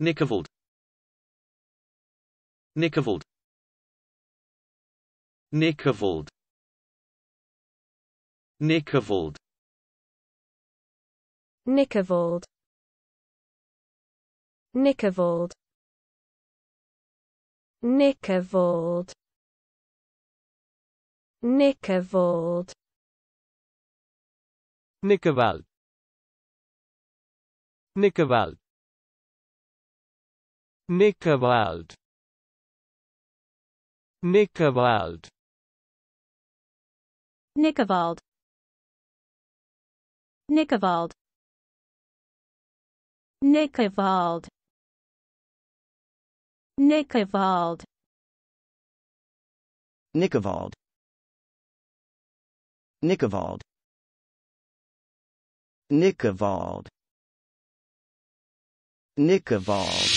Nikovald Nikovald Nikovald Nikovald Nikovald Nikovald Nikovald Nikovald Nikovald Nikovald Nickewald Nickewald Nickewald Nickewald Nickewald Nickewald Nickewald Nickewald Nickewald Nickewald